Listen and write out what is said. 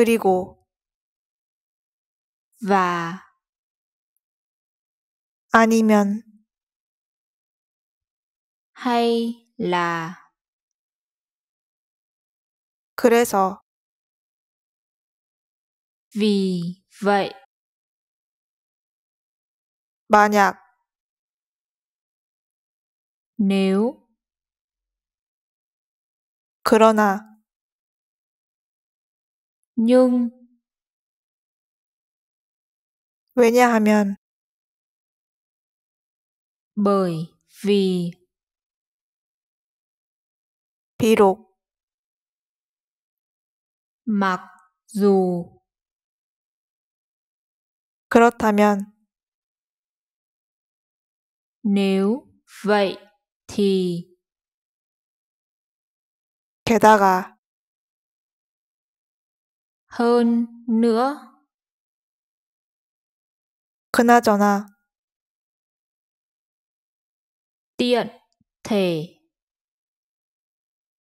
그리고 와 아니면 하이라 그래서 vì vậy 만약 nếu 그러나 nhưng 왜냐하면 bởi vì 비록 mặc dù 그렇다면 nếu vậy thì 게다가 hơn nữa. 그나저나 tiện thể